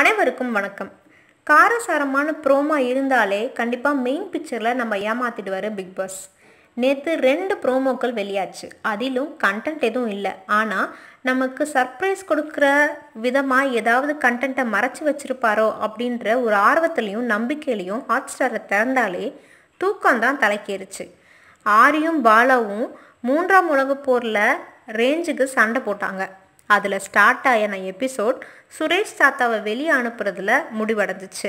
அனைவருக்கும் வணக்கம் காரசாரமான ப்ரோமா இருந்தாலே கண்டிப்பாக மெயின் பிக்சரில் நம்ம ஏமாத்திடுவார் பிக் பாஸ் நேற்று ரெண்டு ப்ரோமோக்கள் வெளியாச்சு அதிலும் கண்டென்ட் எதுவும் இல்லை ஆனால் நமக்கு சர்ப்ரைஸ் கொடுக்குற விதமாக ஏதாவது கண்டென்ட்டை மறைச்சி வச்சுருப்பாரோ அப்படின்ற ஒரு ஆர்வத்துலேயும் நம்பிக்கையிலையும் ஹாட் ஸ்டாரை திறந்தாலே தூக்கம் தான் தலைக்கேறுச்சு ஆரியும் பாலாவும் மூன்றாம் உலக போரில் ரேஞ்சுக்கு சண்டை போட்டாங்க அதில் ஸ்டார்ட் ஆயின எபிசோட் சுரேஷ் தாத்தாவை வெளியே அனுப்புறதுல முடிவடைஞ்சிச்சு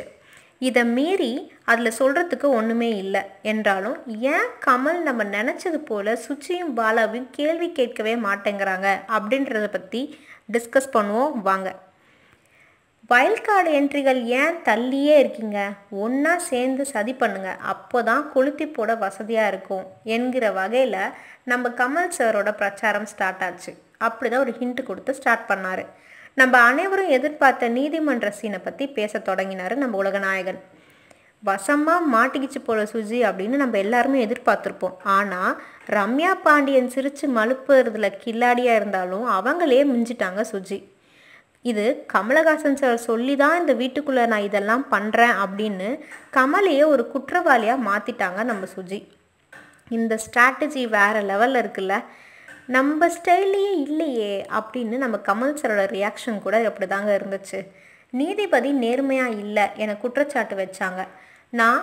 இதை மீறி அதில் சொல்கிறதுக்கு ஒன்றுமே இல்லை என்றாலும் ஏன் கமல் நம்ம நினச்சது போல் சுச்சியும் பாலாவையும் கேள்வி கேட்கவே மாட்டேங்கிறாங்க அப்படின்றத பற்றி டிஸ்கஸ் பண்ணுவோம் வாங்க வைல்ட் என்ட்ரிகள் ஏன் தள்ளியே இருக்கீங்க ஒன்றா சேர்ந்து சதி பண்ணுங்கள் அப்போ தான் குளுத்தி போட வசதியாக இருக்கும் என்கிற வகையில் நம்ம கமல் சாரோட பிரச்சாரம் ஸ்டார்ட் ஆச்சு அப்படி தான் ஒரு ஹிண்ட் கொடுத்து ஸ்டார்ட் பண்ணார் நம்ம அனைவரும் எதிர்பார்த்த நீதிமன்ற சீனை பற்றி பேச தொடங்கினார் நம்ம உலகநாயகன் வசமாக மாட்டிக்கிச்சு போல சுஜி அப்படின்னு நம்ம எல்லாருமே எதிர்பார்த்துருப்போம் ஆனால் ரம்யா பாண்டியன் சிரித்து மழுப்புறதுல கில்லாடியாக இருந்தாலும் அவங்களே மிஞ்சிட்டாங்க சுஜி இது கமலஹாசன் சார் சொல்லி தான் இந்த வீட்டுக்குள்ளே நான் இதெல்லாம் பண்ணுறேன் அப்படின்னு கமலையே ஒரு குற்றவாளியாக மாற்றிட்டாங்க நம்ம சுஜி இந்த ஸ்ட்ராட்டஜி வேறு லெவலில் இருக்குல்ல நம்ம ஸ்டைல்லையே இல்லையே அப்படின்னு நம்ம கமல் சரோட ரியாக்ஷன் கூட அப்படி தாங்க இருந்துச்சு நீதிபதி நேர்மையாக இல்லை என குற்றச்சாட்டு வச்சாங்க நான்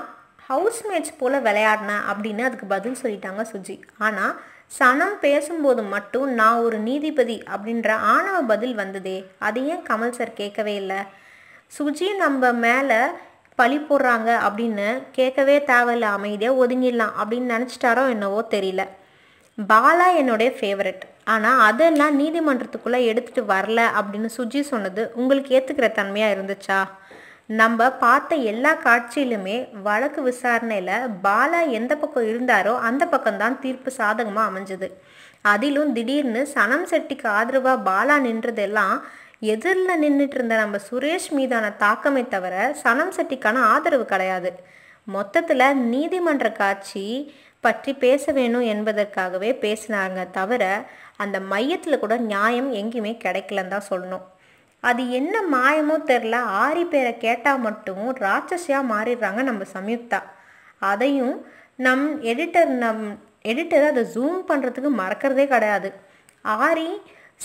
ஹவுஸ்மேட்ஸ் போல் விளையாடினேன் அப்படின்னு அதுக்கு பதில் சொல்லிட்டாங்க சுஜி ஆனால் சனம் பேசும்போது மட்டும் நான் ஒரு நீதிபதி அப்படின்ற ஆணவ பதில் வந்ததே அது ஏன் கமல் சார் கேட்கவே இல்லை சுஜி நம்ம மேலே பழி போடுறாங்க அப்படின்னு கேட்கவே தேவையில்லை அமைதியாக ஒதுங்கிடலாம் அப்படின்னு நினச்சிட்டாரோ என்னவோ தெரியல பாலா என்னுடைய ஃபேவரட் ஆனால் அதெல்லாம் நீதிமன்றத்துக்குள்ளே எடுத்துகிட்டு வரல அப்படின்னு சுஜி சொன்னது உங்களுக்கு ஏற்றுக்கிற தன்மையாக இருந்துச்சா நம்ம பார்த்த எல்லா காட்சியிலுமே வழக்கு விசாரணையில் பாலா எந்த பக்கம் இருந்தாரோ அந்த பக்கம்தான் தீர்ப்பு சாதகமாக அமைஞ்சது அதிலும் திடீர்னு சனம் செட்டிக்கு ஆதரவாக பாலா நின்றதெல்லாம் எதிரில் நின்றுட்டு இருந்த நம்ம சுரேஷ் மீதான தாக்கமே தவிர சனம் செட்டிக்கான ஆதரவு கிடையாது மொத்தத்தில் நீதிமன்ற காட்சி பற்றி பேச வேணும் என்பதற்காகவே பேசினாங்க தவிர அந்த மையத்தில் கூட நியாயம் எங்கேயுமே கிடைக்கலன்னு தான் சொல்லணும் அது என்ன மாயமோ தெரில ஆரி பேரை கேட்டால் மட்டும் ராட்சஸியாக மாறிடுறாங்க நம்ம சம்யுக்தா அதையும் நம் எடிட்டர் நம் எடிட்டர் அதை ஜூம் பண்ணுறதுக்கு மறக்கிறதே கிடையாது ஆரி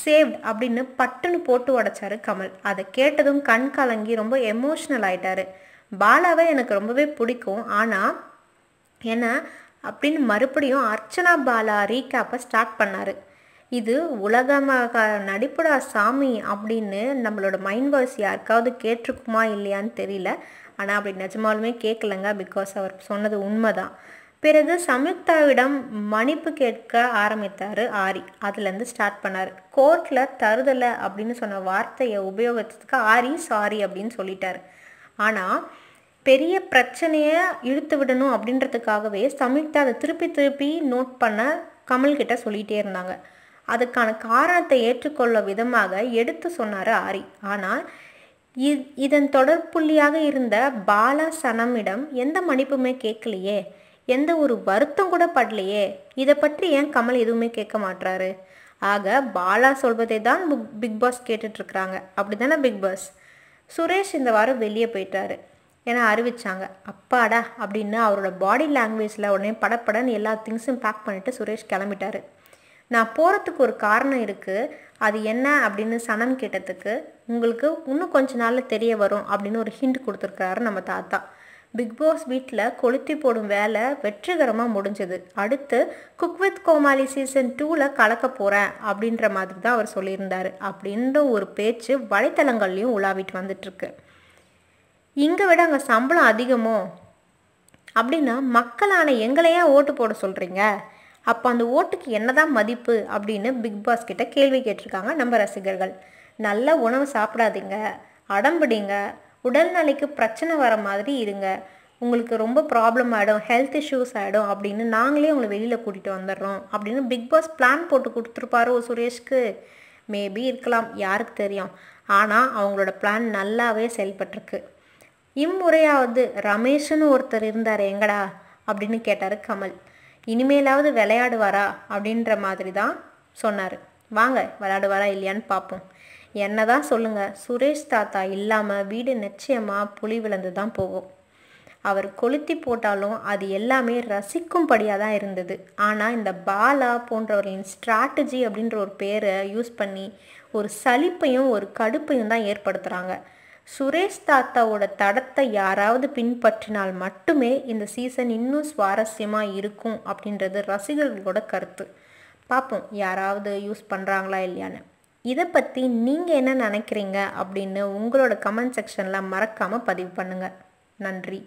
சேவ்ட் அப்படின்னு பட்டுன்னு போட்டு உடைச்சாரு கமல் அதை கேட்டதும் கண் கலங்கி ரொம்ப எமோஷ்னல் ஆயிட்டாரு பாலாவை எனக்கு ரொம்பவே பிடிக்கும் ஆனால் ஏன்னா அப்படின்னு மறுபடியும் அர்ச்சனா பாலா ரீகேப்பை ஸ்டார்ட் பண்ணார் இது உலகமாக நடிப்புடா சாமி அப்படின்னு நம்மளோட மைண்ட் வாய்ஸ் யாருக்காவது கேட்டிருக்குமா இல்லையான்னு தெரியல ஆனால் அப்படி நிஜமாலுமே கேட்கலங்க பிகாஸ் அவர் சொன்னது உண்மைதான் பிறகு சம்யுக்தாவிடம் மன்னிப்பு கேட்க ஆரம்பித்தார் ஆரி அதுலேருந்து ஸ்டார்ட் பண்ணார் கோர்ட்டில் தருதலை அப்படின்னு சொன்ன வார்த்தையை உபயோகத்துக்கு ஆரி சாரி அப்படின்னு சொல்லிட்டார் ஆனால் பெரிய பிரச்சனையை இழுத்து விடணும் அப்படின்றதுக்காகவே சம்யுக்தா அதை திருப்பி திருப்பி நோட் பண்ண கமல்கிட்ட சொல்லிகிட்டே இருந்தாங்க அதுக்கான காரணத்தை ஏற்றுக்கொள்ள விதமாக எடுத்து சொன்னார் ஆரி ஆனால் இதன் தொடர்புள்ளியாக இருந்த பாலா சனமிடம் எந்த மன்னிப்புமே கேட்கலையே எந்த ஒரு வருத்தம் கூட படலையே இதை பற்றி ஏன் கமல் எதுவுமே கேட்க மாட்டாரு ஆக பாலா சொல்வதை தான் பிக் பாஸ் கேட்டுட்ருக்குறாங்க அப்படி தானே பிக் பாஸ் சுரேஷ் இந்த வாரம் வெளியே போயிட்டாரு என அறிவித்தாங்க அப்பாடா அப்படின்னு அவரோட பாடி லாங்குவேஜில் உடனே படப்படன்னு எல்லா திங்ஸும் பேக் பண்ணிவிட்டு சுரேஷ் கிளம்பிட்டாரு நான் போகிறதுக்கு ஒரு காரணம் இருக்குது அது என்ன அப்படின்னு சனம் கேட்டதுக்கு உங்களுக்கு இன்னும் கொஞ்ச நாளில் தெரிய வரும் அப்படின்னு ஒரு ஹிண்ட் கொடுத்துருக்காரு நம்ம தாத்தா பிக் பாஸ் வீட்டில் கொளுத்தி போடும் வேலை வெற்றிகரமாக முடிஞ்சது அடுத்து குக் வித் கோமாலி சீசன் டூவில் கலக்க போகிறேன் அப்படின்ற மாதிரி தான் அவர் சொல்லியிருந்தார் அப்படின்ற ஒரு பேச்சு வலைத்தளங்கள்லையும் உலாவிட்டு வந்துட்டுருக்கு இங்கே விட அங்கே சம்பளம் அதிகமோ அப்படின்னா மக்களான எங்களையா ஓட்டு போட சொல்கிறீங்க அப்போ அந்த ஓட்டுக்கு என்னதான் மதிப்பு அப்படின்னு பிக் பாஸ் கிட்ட கேள்வி கேட்டிருக்காங்க நம்ம ரசிகர்கள் நல்ல உணவு சாப்பிடாதீங்க அடம்பிடிங்க உடல்நிலைக்கு பிரச்சனை வர மாதிரி இருங்க உங்களுக்கு ரொம்ப ப்ராப்ளம் ஆகிடும் ஹெல்த் இஷ்யூஸ் ஆகிடும் அப்படின்னு நாங்களே உங்களை வெளியில் கூட்டிகிட்டு வந்துடுறோம் அப்படின்னு பிக் பாஸ் பிளான் போட்டு கொடுத்துருப்பாரோ சுரேஷ்க்கு மேபி இருக்கலாம் யாருக்கு தெரியும் ஆனால் அவங்களோட பிளான் நல்லாவே செயல்பட்டிருக்கு இம்முறையாவது ரமேஷன்னு ஒருத்தர் இருந்தார் எங்கடா அப்படின்னு கேட்டார் கமல் இனிமேலாவது விளையாடுவாரா அப்படின்ற மாதிரி தான் சொன்னார் வாங்க விளையாடுவாரா இல்லையான்னு பார்ப்போம் என்ன தான் சொல்லுங்கள் சுரேஷ் தாத்தா இல்லாமல் வீடு நிச்சயமாக புலி விழுந்து தான் போகும் அவர் கொளுத்தி போட்டாலும் அது எல்லாமே ரசிக்கும்படியாக தான் இருந்தது ஆனால் இந்த பாலா போன்றவரின் ஸ்ட்ராட்டஜி அப்படின்ற ஒரு பேரை யூஸ் பண்ணி ஒரு சலிப்பையும் ஒரு கடுப்பையும் தான் ஏற்படுத்துகிறாங்க சுரேஷ் தாத்தாவோட தடத்தை யாராவது பின்பற்றினால் மட்டுமே இந்த சீசன் இன்னும் சுவாரஸ்யமாக இருக்கும் அப்படின்றது ரசிகர்களோட கருத்து பார்ப்போம் யாராவது யூஸ் பண்ணுறாங்களா இல்லையான்னு இதை பற்றி நீங்கள் என்ன நினைக்கிறீங்க அப்படின்னு உங்களோட கமெண்ட் செக்ஷனில் மறக்காமல் பதிவு பண்ணுங்கள் நன்றி